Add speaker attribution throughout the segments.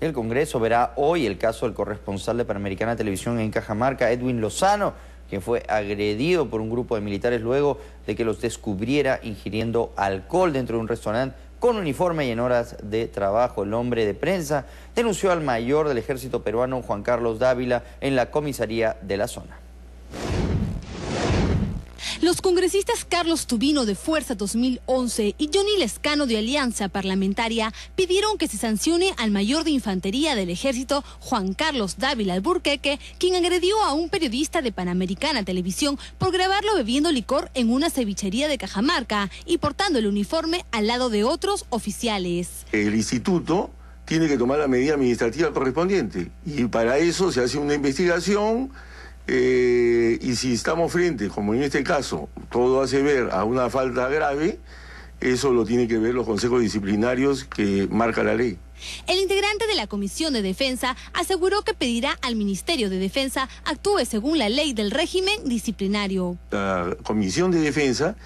Speaker 1: El Congreso verá hoy el caso del corresponsal de Panamericana Televisión en Cajamarca, Edwin Lozano, quien fue agredido por un grupo de militares luego de que los descubriera ingiriendo alcohol dentro de un restaurante con uniforme y en horas de trabajo. El hombre de prensa denunció al mayor del ejército peruano, Juan Carlos Dávila, en la comisaría de la zona.
Speaker 2: Los congresistas Carlos Tubino de Fuerza 2011 y Johnny Lescano de Alianza Parlamentaria pidieron que se sancione al mayor de infantería del ejército, Juan Carlos Dávila Alburqueque, quien agredió a un periodista de Panamericana Televisión por grabarlo bebiendo licor en una cevichería de Cajamarca y portando el uniforme al lado de otros oficiales.
Speaker 3: El instituto tiene que tomar la medida administrativa correspondiente y para eso se hace una investigación eh, y si estamos frente, como en este caso, todo hace ver a una falta grave, eso lo tienen que ver los consejos disciplinarios que marca la ley.
Speaker 2: El integrante de la Comisión de Defensa aseguró que pedirá al Ministerio de Defensa actúe según la ley del régimen disciplinario.
Speaker 3: La Comisión de Defensa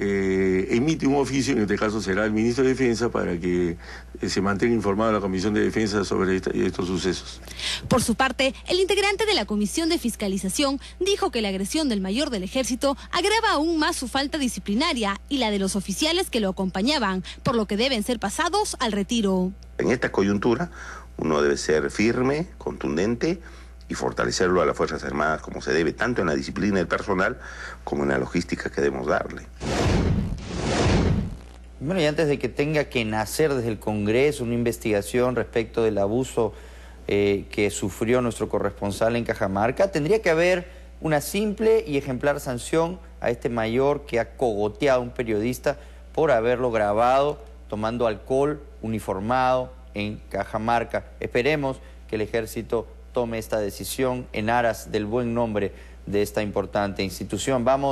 Speaker 3: eh, emite un oficio, en este caso será el ministro de Defensa, para que eh, se mantenga informada la Comisión de Defensa sobre estos sucesos.
Speaker 2: Por su parte, el integrante de la Comisión de Fiscalización dijo que la agresión del mayor del ejército agrava aún más su falta disciplinaria y la de los oficiales que lo acompañaban, por lo que deben ser pasados al retiro.
Speaker 3: En esta coyuntura, uno debe ser firme, contundente y fortalecerlo a las Fuerzas Armadas como se debe, tanto en la disciplina del personal como en la logística que debemos darle.
Speaker 1: Bueno, y antes de que tenga que nacer desde el Congreso una investigación respecto del abuso eh, que sufrió nuestro corresponsal en Cajamarca, tendría que haber una simple y ejemplar sanción a este mayor que ha cogoteado a un periodista por haberlo grabado tomando alcohol uniformado en Cajamarca. Esperemos que el ejército tome esta decisión en aras del buen nombre de esta importante institución. Vamos.